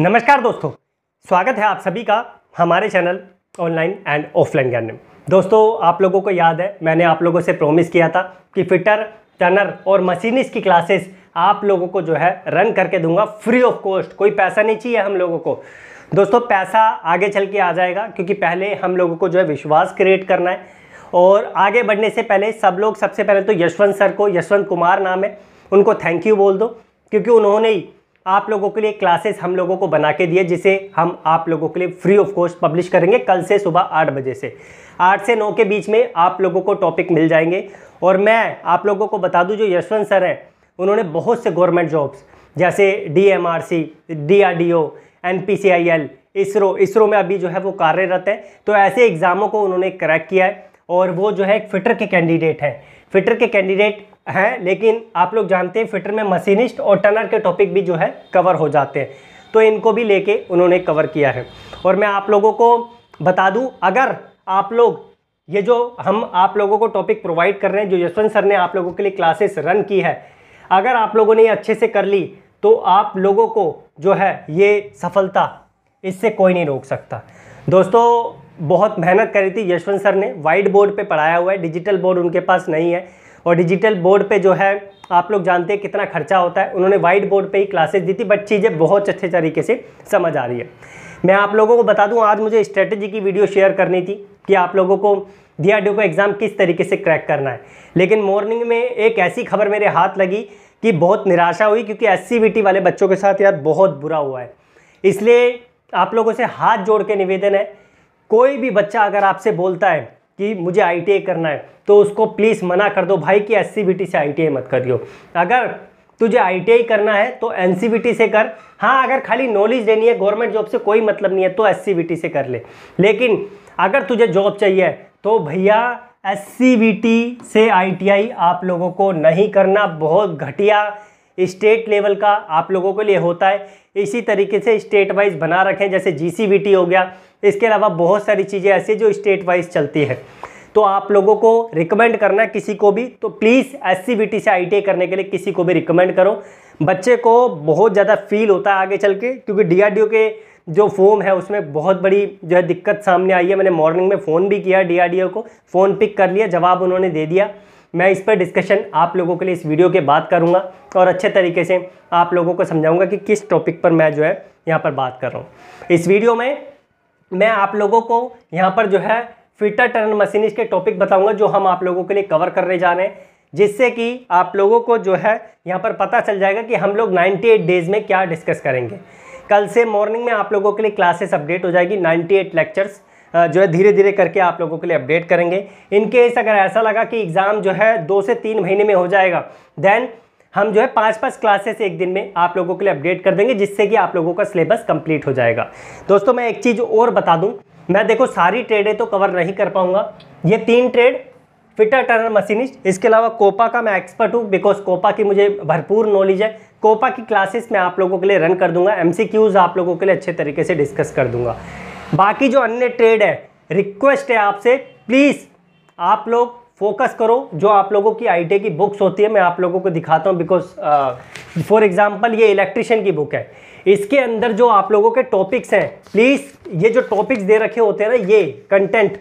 नमस्कार दोस्तों स्वागत है आप सभी का हमारे चैनल ऑनलाइन एंड ऑफलाइन ज्ञान में दोस्तों आप लोगों को याद है मैंने आप लोगों से प्रॉमिस किया था कि फिटर टनर और मशीनिस्ट की क्लासेस आप लोगों को जो है रन करके दूंगा फ्री ऑफ कॉस्ट कोई पैसा नहीं चाहिए हम लोगों को दोस्तों पैसा आगे चल के आ जाएगा क्योंकि पहले हम लोगों को जो है विश्वास क्रिएट करना है और आगे बढ़ने से पहले सब लोग सबसे पहले तो यशवंत सर को यशवंत कुमार नाम है उनको थैंक यू बोल दो क्योंकि उन्होंने ही आप लोगों के लिए क्लासेस हम लोगों को बना के दिए जिसे हम आप लोगों के लिए फ्री ऑफ कॉस्ट पब्लिश करेंगे कल से सुबह आठ बजे से आठ से नौ के बीच में आप लोगों को टॉपिक मिल जाएंगे और मैं आप लोगों को बता दूं जो यशवंत सर हैं उन्होंने बहुत से गवर्नमेंट जॉब्स जैसे D M R C D R D O N P C I L ISRO ISRO में अभी जो है वो कार्यरत है तो ऐसे एग्ज़ामों को उन्होंने क्रैक किया है और वो जो है एक फिटर के कैंडिडेट हैं फिटर के कैंडिडेट हैं लेकिन आप लोग जानते हैं फिटर में मशीनिस्ट और टनर के टॉपिक भी जो है कवर हो जाते हैं तो इनको भी लेके उन्होंने कवर किया है और मैं आप लोगों को बता दूं अगर आप लोग ये जो हम आप लोगों को टॉपिक प्रोवाइड कर रहे हैं जो यशवंत सर ने आप लोगों के लिए क्लासेस रन की है अगर आप लोगों ने ये अच्छे से कर ली तो आप लोगों को जो है ये सफलता इससे कोई नहीं रोक सकता दोस्तों बहुत मेहनत करी थी यशवंत सर ने वाइट बोर्ड पर पढ़ाया हुआ है डिजिटल बोर्ड उनके पास नहीं है और डिजिटल बोर्ड पे जो है आप लोग जानते हैं कितना खर्चा होता है उन्होंने वाइट बोर्ड पे ही क्लासेस दी थी बट चीज़ें बहुत अच्छे तरीके से समझ आ रही है मैं आप लोगों को बता दूं आज मुझे स्ट्रेटजी की वीडियो शेयर करनी थी कि आप लोगों को डी को एग्ज़ाम किस तरीके से क्रैक करना है लेकिन मॉर्निंग में एक ऐसी खबर मेरे हाथ लगी कि बहुत निराशा हुई क्योंकि एस वाले बच्चों के साथ यार बहुत बुरा हुआ है इसलिए आप लोगों से हाथ जोड़ के निवेदन है कोई भी बच्चा अगर आपसे बोलता है कि मुझे आई करना है तो उसको प्लीज़ मना कर दो भाई कि एस से आई मत करियो अगर तुझे आई करना है तो एन से कर हाँ अगर खाली नॉलेज लेनी है गवर्नमेंट जॉब से कोई मतलब नहीं है तो एस से कर ले लेकिन अगर तुझे जॉब चाहिए तो भैया एस से आई आप लोगों को नहीं करना बहुत घटिया स्टेट लेवल का आप लोगों के लिए होता है इसी तरीके से स्टेट वाइज बना रखें जैसे जी हो गया इसके अलावा बहुत सारी चीज़ें ऐसी जो स्टेट वाइज चलती है तो आप लोगों को रिकमेंड करना है किसी को भी तो प्लीज़ एस से आई करने के लिए किसी को भी रिकमेंड करो बच्चे को बहुत ज़्यादा फील होता है आगे चल के क्योंकि डी के जो फॉर्म है उसमें बहुत बड़ी जो है दिक्कत सामने आई है मैंने मॉर्निंग में फ़ोन भी किया डी को फ़ोन पिक कर लिया जवाब उन्होंने दे दिया मैं इस पर डिस्कशन आप लोगों के लिए इस वीडियो के बाद करूँगा और अच्छे तरीके से आप लोगों को समझाऊँगा कि किस टॉपिक पर मैं जो है यहाँ पर बात कर रहा हूँ इस वीडियो में मैं आप लोगों को यहाँ पर जो है फिटर टर्न मशीन इसके टॉपिक बताऊंगा जो हम आप लोगों के लिए कवर करने जा रहे हैं जिससे कि आप लोगों को जो है यहाँ पर पता चल जाएगा कि हम लोग 98 डेज़ में क्या डिस्कस करेंगे कल से मॉर्निंग में आप लोगों के लिए क्लासेस अपडेट हो जाएगी 98 लेक्चर्स जो है धीरे धीरे करके आप लोगों के लिए अपडेट करेंगे इनकेस अगर ऐसा लगा कि एग्ज़ाम जो है दो से तीन महीने में हो जाएगा देन हम जो है पाँच पाँच क्लासेस एक दिन में आप लोगों के लिए अपडेट कर देंगे जिससे कि आप लोगों का सिलेबस कंप्लीट हो जाएगा दोस्तों मैं एक चीज़ और बता दूं मैं देखो सारी ट्रेडें तो कवर नहीं कर पाऊंगा ये तीन ट्रेड फिटर टर्नर मशीनिस्ट इसके अलावा कोपा का मैं एक्सपर्ट हूँ बिकॉज कोपा की मुझे भरपूर नॉलेज है कोपा की क्लासेस मैं आप लोगों के लिए रन कर दूंगा एम आप लोगों के लिए अच्छे तरीके से डिस्कस कर दूंगा बाकी जो अन्य ट्रेड है रिक्वेस्ट है आपसे प्लीज़ आप लोग फोकस करो जो आप लोगों की आई की बुक्स होती है मैं आप लोगों को दिखाता हूँ बिकॉज फॉर एग्जाम्पल ये इलेक्ट्रिशियन की बुक है इसके अंदर जो आप लोगों के टॉपिक्स हैं प्लीज़ ये जो टॉपिक्स दे रखे होते हैं ना ये कंटेंट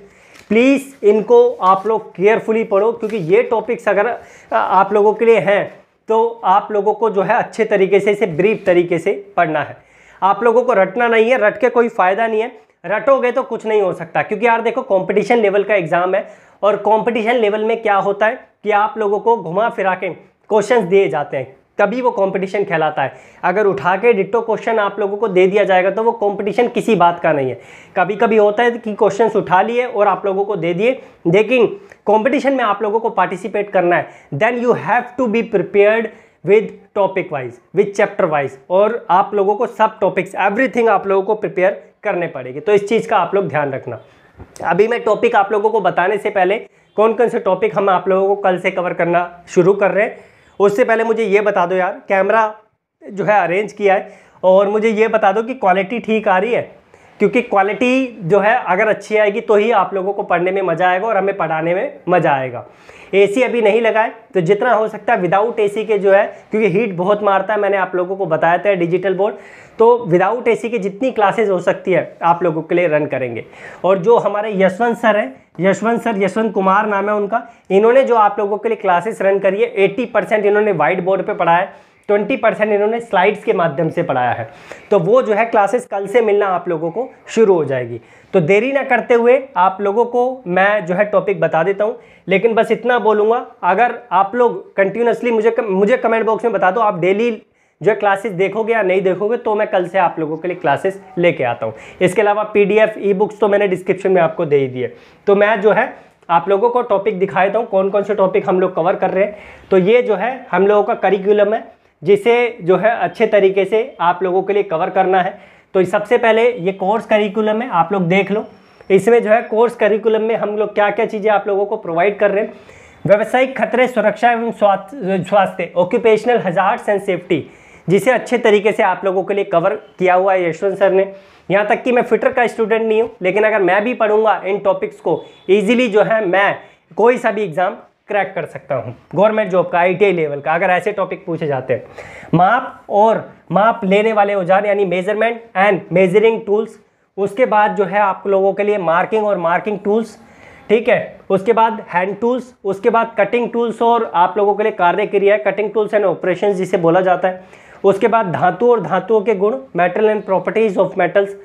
प्लीज़ इनको आप लोग केयरफुली पढ़ो क्योंकि ये टॉपिक्स अगर uh, आप लोगों के लिए हैं तो आप लोगों को जो है अच्छे तरीके से इसे ब्रीफ तरीके से पढ़ना है आप लोगों को रटना नहीं है रट के कोई फ़ायदा नहीं है रटोगे तो कुछ नहीं हो सकता क्योंकि यार देखो कंपटीशन लेवल का एग्ज़ाम है और कंपटीशन लेवल में क्या होता है कि आप लोगों को घुमा फिरा के क्वेश्चन दिए जाते हैं तभी वो कंपटीशन कहलाता है अगर उठा के डिट्टो क्वेश्चन आप लोगों को दे दिया जाएगा तो वो कंपटीशन किसी बात का नहीं है कभी कभी होता है कि क्वेश्चंस उठा लिए और आप लोगों को दे दिए लेकिन कंपटीशन में आप लोगों को पार्टिसिपेट करना है then you have to be prepared with topic wise with chapter wise और आप लोगों को सब टॉपिक्स एवरीथिंग आप लोगों को प्रिपेयर करने पड़ेगी तो इस चीज़ का आप लोग ध्यान रखना अभी मैं टॉपिक आप लोगों को बताने से पहले कौन कौन से टॉपिक हम आप लोगों को कल से कवर करना शुरू कर रहे हैं उससे पहले मुझे ये बता दो यार कैमरा जो है अरेंज किया है और मुझे ये बता दो कि क्वालिटी ठीक आ रही है क्योंकि क्वालिटी जो है अगर अच्छी आएगी तो ही आप लोगों को पढ़ने में मज़ा आएगा और हमें पढ़ाने में मज़ा आएगा एसी अभी नहीं लगाए तो जितना हो सकता है विदाउट एसी के जो है क्योंकि हीट बहुत मारता है मैंने आप लोगों को बताया था डिजिटल बोर्ड तो विदाउट एसी की जितनी क्लासेज हो सकती है आप लोगों के लिए रन करेंगे और जो हमारे यशवंत सर हैं यशवंत सर यशवंत कुमार नाम है उनका इन्होंने जो आप लोगों के लिए क्लासेस रन करी है एट्टी परसेंट इन्होंने वाइट बोर्ड पर पढ़ाया है ट्वेंटी परसेंट इन्होंने स्लाइड्स के माध्यम से पढ़ाया है तो वो जो है क्लासेस कल से मिलना आप लोगों को शुरू हो जाएगी तो देरी ना करते हुए आप लोगों को मैं जो है टॉपिक बता देता हूँ लेकिन बस इतना बोलूँगा अगर आप लोग कंटिन्यूसली मुझे मुझे कमेंट बॉक्स में बता दो आप डेली जो क्लासेस देखोगे या नहीं देखोगे तो मैं कल से आप लोगों के लिए क्लासेस लेके आता हूँ इसके अलावा P D F E books तो मैंने डिस्क्रिप्शन में आपको दे ही दिए तो मैं जो है आप लोगों को टॉपिक देता हूँ कौन कौन से टॉपिक हम लोग कवर कर रहे हैं तो ये जो है हम लोगों का करिकुलम है जिसे जो है अच्छे तरीके से आप लोगों के लिए कवर करना है तो सबसे पहले ये कोर्स करिकुलम है आप लोग देख लो इसमें जो है कोर्स करिकुलम में हम लोग क्या क्या चीज़ें आप लोगों को प्रोवाइड कर रहे हैं व्यावसायिक खतरे सुरक्षा एवं स्वास्थ्य ऑक्यूपेशनल हजार्ड्स एंड सेफ्टी जिसे अच्छे तरीके से आप लोगों के लिए कवर किया हुआ है यशवंत सर ने यहाँ तक कि मैं फिटर का स्टूडेंट नहीं हूँ लेकिन अगर मैं भी पढ़ूंगा इन टॉपिक्स को ईजिली जो है मैं कोई सा भी एग्ज़ाम क्रैक कर सकता हूँ गवर्नमेंट जॉब का आई लेवल का अगर ऐसे टॉपिक पूछे जाते हैं माप और माप लेने वाले औजार यानी मेजरमेंट एंड मेजरिंग टूल्स उसके बाद जो है आप लोगों के लिए मार्किंग और मार्किंग टूल्स ठीक है उसके बाद हैंड टूल्स उसके बाद कटिंग टूल्स और आप लोगों के लिए कार्य क्रिया कटिंग टूल्स एंड ऑपरेशन जिसे बोला जाता है उसके बाद धातु और धातुओं के गुण metal and properties of metals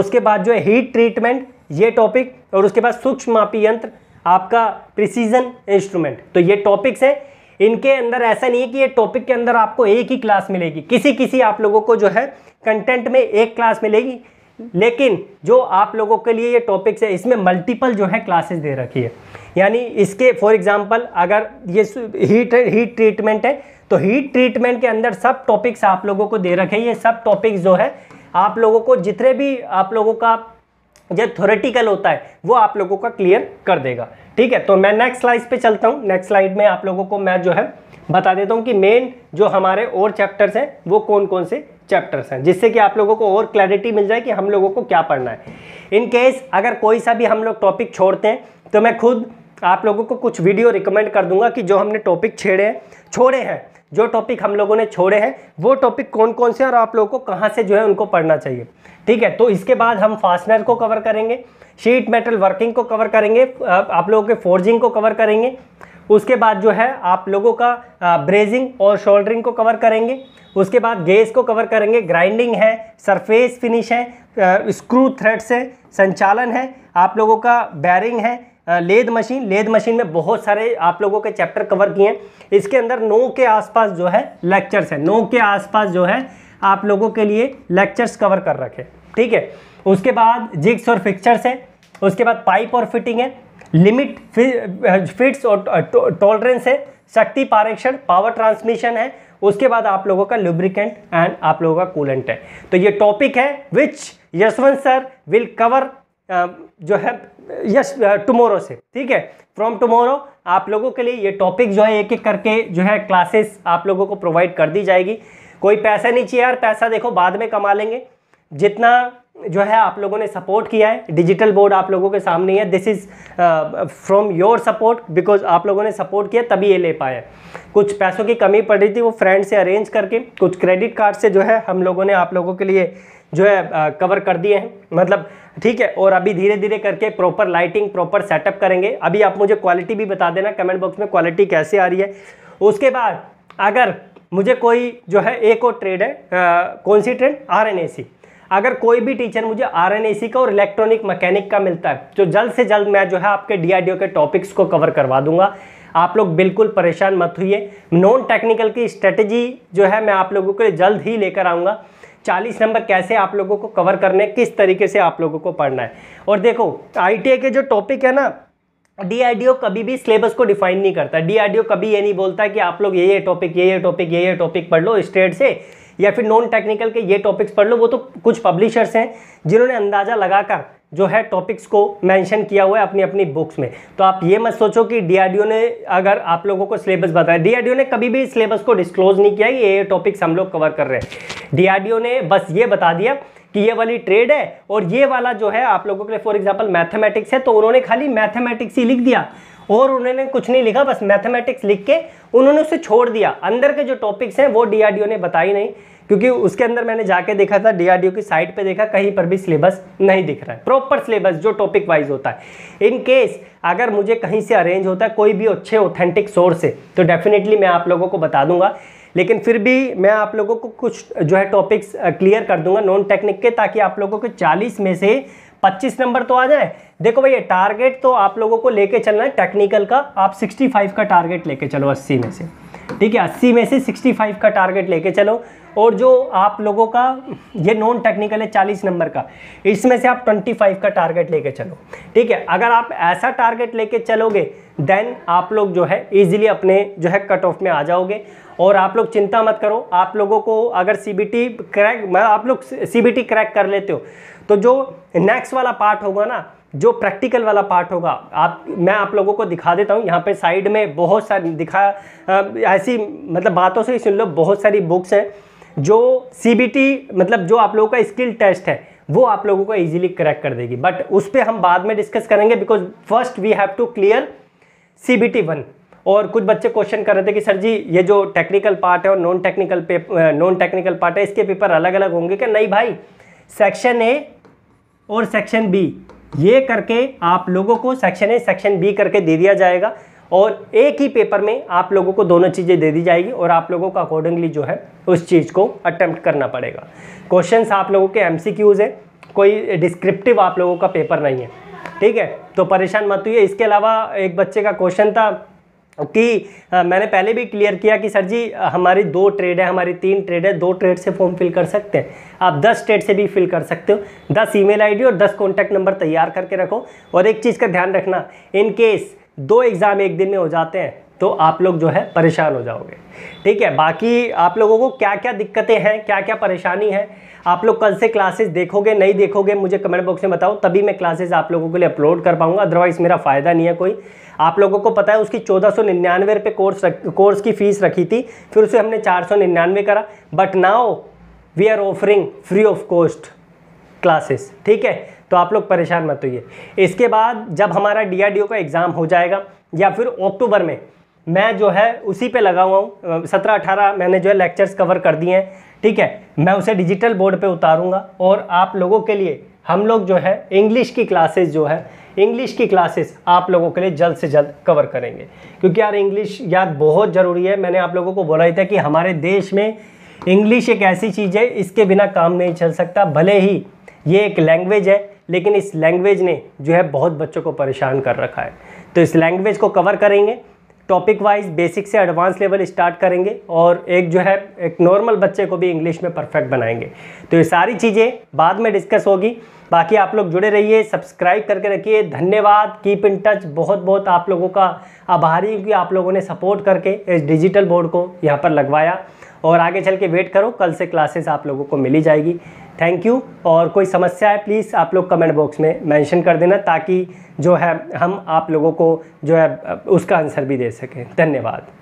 उसके बाद जो है हीट ट्रीटमेंट ये टॉपिक और उसके बाद सूक्ष्म मापी यंत्र आपका प्रिसीजन इंस्ट्रूमेंट तो ये टॉपिक्स हैं इनके अंदर ऐसा नहीं है कि ये टॉपिक के अंदर आपको एक ही क्लास मिलेगी किसी किसी आप लोगों को जो है कंटेंट में एक क्लास मिलेगी लेकिन जो आप लोगों के लिए ये टॉपिक्स है इसमें मल्टीपल जो है क्लासेस दे रखी है यानी इसके फॉर एग्जांपल अगर ये हीट हीट ट्रीटमेंट है तो हीट ट्रीटमेंट के अंदर सब टॉपिक्स आप लोगों को दे रखे हैं ये सब टॉपिक्स जो है आप लोगों को जितने भी आप लोगों का जो थोरेटिकल होता है वो आप लोगों का क्लियर कर देगा ठीक है तो मैं नेक्स्ट स्लाइड पे चलता हूँ नेक्स्ट स्लाइड में आप लोगों को मैं जो है बता देता हूँ कि मेन जो हमारे और चैप्टर्स हैं वो कौन कौन से चैप्टर्स हैं जिससे कि आप लोगों को और क्लैरिटी मिल जाए कि हम लोगों को क्या पढ़ना है इन केस अगर कोई सा भी हम लोग टॉपिक छोड़ते हैं तो मैं खुद आप लोगों को कुछ वीडियो रिकमेंड कर दूंगा कि जो हमने टॉपिक छेड़े हैं छोड़े हैं जो टॉपिक हम लोगों ने छोड़े हैं वो टॉपिक कौन कौन से और आप लोगों को कहाँ से जो है उनको पढ़ना चाहिए ठीक है तो इसके बाद हम फास्टनर को कवर करेंगे शीट मेटल वर्किंग को कवर करेंगे आप लोगों के फोर्जिंग को कवर करेंगे उसके बाद जो है आप लोगों का ब्रेजिंग और शोल्डरिंग को कवर करेंगे उसके बाद गेस को कवर करेंगे ग्राइंडिंग है सरफेस फिनिश है स्क्रू थ्रेड्स है संचालन है आप लोगों का बैरिंग है लेद मशीन लेद मशीन में बहुत सारे आप लोगों के चैप्टर कवर किए हैं इसके अंदर नौ के आसपास जो है लेक्चर्स हैं नौ के आसपास जो है आप लोगों के लिए लेक्चर्स कवर कर रखे ठीक है उसके बाद जिग्स और फिक्चर्स है उसके बाद पाइप और फिटिंग है लिमिट फिट्स और टॉलरेंस है शक्ति पारेक्षण पावर ट्रांसमिशन है उसके बाद आप लोगों का लुब्रिकेंट एंड आप लोगों का कूलेंट है तो ये टॉपिक है which Yashwant sir will cover जो है यस टुमोरो से ठीक है फ्रॉम टुमोरो आप लोगों के लिए ये टॉपिक जो है एक एक करके जो है क्लासेस आप लोगों को प्रोवाइड कर दी जाएगी कोई पैसा नहीं चाहिए यार पैसा देखो बाद में कमा लेंगे जितना जो है आप लोगों ने सपोर्ट किया है डिजिटल बोर्ड आप लोगों के सामने है this is from your support because आप लोगों ने सपोर्ट किया तभी ये ले पाए कुछ पैसों की कमी पड़ रही थी वो फ्रेंड से अरेंज करके कुछ क्रेडिट कार्ड से जो है हम लोगों ने आप लोगों के लिए जो है कवर कर दिए हैं मतलब ठीक है और अभी धीरे धीरे करके प्रॉपर लाइटिंग प्रॉपर सेटअप करेंगे अभी आप मुझे क्वालिटी भी बता देना कमेंट बॉक्स में क्वालिटी कैसे आ रही है उसके बाद अगर मुझे कोई जो है एक और ट्रेड है आ, कौन सी ट्रेड आर अगर कोई भी टीचर मुझे आर का और इलेक्ट्रॉनिक मैकेनिक का मिलता है तो जल्द से जल्द मैं जो है आपके डी के टॉपिक्स को कवर करवा दूंगा आप लोग बिल्कुल परेशान मत हुई नॉन टेक्निकल की स्ट्रेटजी जो है मैं आप लोगों के लिए जल्द ही लेकर आऊँगा चालीस नंबर कैसे आप लोगों को कवर करने किस तरीके से आप लोगों को पढ़ना है और देखो आई के जो टॉपिक है ना डी कभी भी सिलेबस को डिफाइन नहीं करता डी कभी ये नहीं बोलता कि आप लोग ये ये टॉपिक ये ये टॉपिक ये ये टॉपिक पढ़ लो स्टेट से या फिर नॉन टेक्निकल के ये टॉपिक्स पढ़ लो वो तो कुछ पब्लिशर्स हैं जिन्होंने अंदाज़ा लगाकर जो है टॉपिक्स को मेंशन किया हुआ है अपनी अपनी बुक्स में तो आप ये मत सोचो कि डीआरडीओ ने अगर आप लोगों को सिलेबस बताया डीआरडीओ ने कभी भी सिलेबस को डिस्क्लोज नहीं किया ये टॉपिक्स हम लोग कवर कर रहे हैं डीआरडीओ ने बस ये बता दिया कि ये वाली ट्रेड है और ये वाला जो है आप लोगों के लिए फॉर एग्जाम्पल मैथमेटिक्स है तो उन्होंने खाली मैथमेटिक्स ही लिख दिया और उन्होंने कुछ नहीं लिखा बस मैथमेटिक्स लिख के उन्होंने उसे छोड़ दिया अंदर के जो टॉपिक्स हैं वो डीआरडीओ ने बताई नहीं क्योंकि उसके अंदर मैंने जाके देखा था डीआरडीओ की साइट पे देखा कहीं पर भी सिलेबस नहीं दिख रहा है प्रॉपर सिलेबस जो टॉपिक वाइज होता है इन केस अगर मुझे कहीं से अरेंज होता है कोई भी अच्छे ऑथेंटिक सोर्स से तो डेफिनेटली मैं आप लोगों को बता दूंगा लेकिन फिर भी मैं आप लोगों को कुछ जो है टॉपिक्स क्लियर कर दूंगा नॉन टेक्निक के ताकि आप लोगों के चालीस में से 25 नंबर तो आ जाए देखो भैया टारगेट तो आप लोगों को लेके चलना है टेक्निकल का आप 65 का टारगेट लेके चलो 80 में से ठीक है 80 में से 65 का टारगेट लेके चलो और जो आप लोगों का ये नॉन टेक्निकल है चालीस नंबर का इसमें से आप ट्वेंटी फाइव का टारगेट लेके चलो ठीक है अगर आप ऐसा टारगेट लेके चलोगे देन आप लोग जो है ईजिली अपने जो है कट ऑफ में आ जाओगे और आप लोग चिंता मत करो आप लोगों को अगर सी क्रैक मतलब आप लोग सी क्रैक कर लेते हो तो जो नेक्स्ट वाला पार्ट होगा ना जो प्रैक्टिकल वाला पार्ट होगा आप मैं आप लोगों को दिखा देता हूँ यहाँ पे साइड में बहुत सारी दिखा ऐसी मतलब बातों से ही सुन लो बहुत सारी बुक्स हैं जो सी मतलब जो आप लोगों का स्किल टेस्ट है वो आप लोगों को इजीली क्रैक कर देगी बट उस पर हम बाद में डिस्कस करेंगे because first we have to clear C B T one और कुछ बच्चे क्वेश्चन कर रहे थे कि सर जी ये जो टेक्निकल पार्ट है और non technical non technical part है इसके पेपर अलग अलग होंगे क्या नहीं भाई सेक्शन ए और सेक्शन बी ये करके आप लोगों को सेक्शन ए सेक्शन बी करके दे दिया जाएगा और एक ही पेपर में आप लोगों को दोनों चीज़ें दे दी जाएगी और आप लोगों का अकॉर्डिंगली जो है उस चीज़ को अटैम्प्ट करना पड़ेगा क्वेश्चन आप लोगों के एम हैं कोई डिस्क्रिप्टिव आप लोगों का पेपर नहीं है ठीक है तो परेशान मत हुई इसके अलावा एक बच्चे का क्वेश्चन था कि आ, मैंने पहले भी क्लियर किया कि सर जी हमारी दो ट्रेड है हमारी तीन ट्रेड है दो ट्रेड से फॉर्म फिल कर सकते हैं आप दस ट्रेड से भी फिल कर सकते हो दस ईमेल आईडी और दस कॉन्टैक्ट नंबर तैयार करके रखो और एक चीज़ का ध्यान रखना इन केस दो एग्ज़ाम एक दिन में हो जाते हैं तो आप लोग जो है परेशान हो जाओगे ठीक है बाकी आप लोगों को क्या क्या दिक्कतें हैं क्या क्या परेशानी है आप लोग कल से क्लासेस देखोगे नहीं देखोगे मुझे कमेंट बॉक्स में बताओ तभी मैं क्लासेस आप लोगों के लिए अपलोड कर पाऊंगा अदरवाइज़ मेरा फ़ायदा नहीं है कोई आप लोगों को पता है उसकी चौदह सौ निन्यानवे रुपये कोर्स कोर्स की फ़ीस रखी थी फिर उसे हमने चार सौ निन्यानवे करा but now we are offering free of cost classes ठीक है तो आप लोग परेशान मत होइए इसके बाद जब हमारा डीआरडीओ का एग्ज़ाम हो जाएगा या फिर अक्टूबर में मैं जो है उसी पे लगा हुआ हूँ सत्रह अठारह मैंने जो है लेक्चर्स कवर कर दिए हैं ठीक है मैं उसे डिजिटल बोर्ड पे उतारूँगा और आप लोगों के लिए हम लोग जो है इंग्लिश की क्लासेस जो है इंग्लिश की क्लासेस आप लोगों के लिए जल्द से जल्द कवर करेंगे क्योंकि यार इंग्लिश यार बहुत ज़रूरी है मैंने आप लोगों को बोला ही था कि हमारे देश में इंग्लिश एक ऐसी चीज़ है इसके बिना काम नहीं चल सकता भले ही ये एक लैंग्वेज है लेकिन इस लैंग्वेज ने जो है बहुत बच्चों को परेशान कर रखा है तो इस लैंग्वेज को कवर करेंगे टॉपिक वाइज बेसिक से एडवांस लेवल स्टार्ट करेंगे और एक जो है एक नॉर्मल बच्चे को भी इंग्लिश में परफेक्ट बनाएंगे तो ये सारी चीज़ें बाद में डिस्कस होगी बाकी आप लोग जुड़े रहिए सब्सक्राइब करके रखिए धन्यवाद कीप इन टच बहुत बहुत आप लोगों का आभारी कि आप लोगों ने सपोर्ट करके इस डिजिटल बोर्ड को यहाँ पर लगवाया और आगे चल के वेट करो कल से क्लासेस आप लोगों को मिली जाएगी थैंक यू और कोई समस्या है प्लीज़ आप लोग कमेंट बॉक्स में मेंशन कर देना ताकि जो है हम आप लोगों को जो है उसका आंसर भी दे सकें धन्यवाद